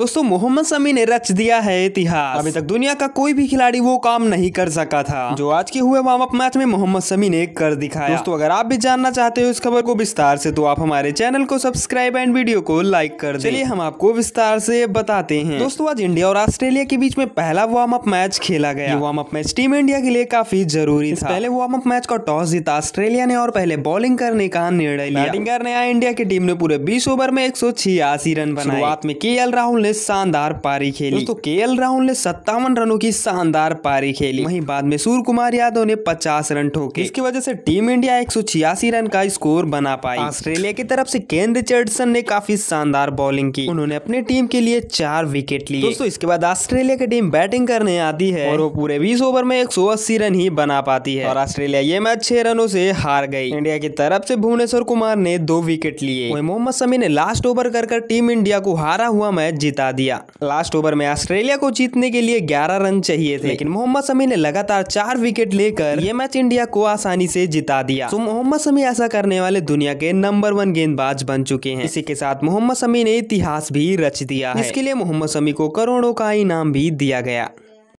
दोस्तों मोहम्मद शमी ने रच दिया है इतिहास अभी तक दुनिया का कोई भी खिलाड़ी वो काम नहीं कर सका था जो आज के हुए वार्म अप मैच में मोहम्मद शमी ने कर दिखाया दोस्तों अगर आप भी जानना चाहते हो इस खबर को विस्तार से तो आप हमारे चैनल को सब्सक्राइब एंड वीडियो को लाइक कर चलिए हम आपको विस्तार से बताते हैं दोस्तों आज इंडिया और ऑस्ट्रेलिया के बीच में पहला वार्म अप मैच खेला गया warm up match team India के लिए काफी जरूरी था पहले वार्म अप मैच का टॉस जीता ऑस्ट्रेलिया ने और पहले बॉलिंग करने का निर्णय लिया करने आया इंडिया की टीम ने पूरे बीस ओवर में एक रन बनाए में के राहुल ने ने शानदार पारी खेली दोस्तों के एल राहुल ने सत्तावन रनों की शानदार पारी खेली वहीं बाद में सूर्य कुमार यादव ने पचास रन ठोके इसकी वजह से टीम इंडिया एक रन का स्कोर बना पाई ऑस्ट्रेलिया की तरफ से केन रिचर्डसन ने काफी शानदार बॉलिंग की उन्होंने अपनी टीम के लिए चार विकेट लिए दोस्तों इसके बाद ऑस्ट्रेलिया की टीम बैटिंग करने आती है और वो पूरे बीस ओवर में एक रन ही बना पाती है और ऑस्ट्रेलिया ये मैच छह रनों से हार गई इंडिया की तरफ से भुवनेश्वर कुमार ने दो विकेट लिए मोहम्मद समी ने लास्ट ओवर कर टीम इंडिया को हारा हुआ मैच जीता जिता दिया लास्ट ओवर में ऑस्ट्रेलिया को जीतने के लिए ग्यारह रन चाहिए थे लेकिन मोहम्मद समी ने लगातार चार विकेट लेकर ये मैच इंडिया को आसानी से जिता दिया तो मोहम्मद समी ऐसा करने वाले दुनिया के नंबर वन गेंदबाज बन चुके हैं इसी के साथ मोहम्मद समी ने इतिहास भी रच दिया इसके लिए मोहम्मद समी को करोड़ों का इनाम भी दिया गया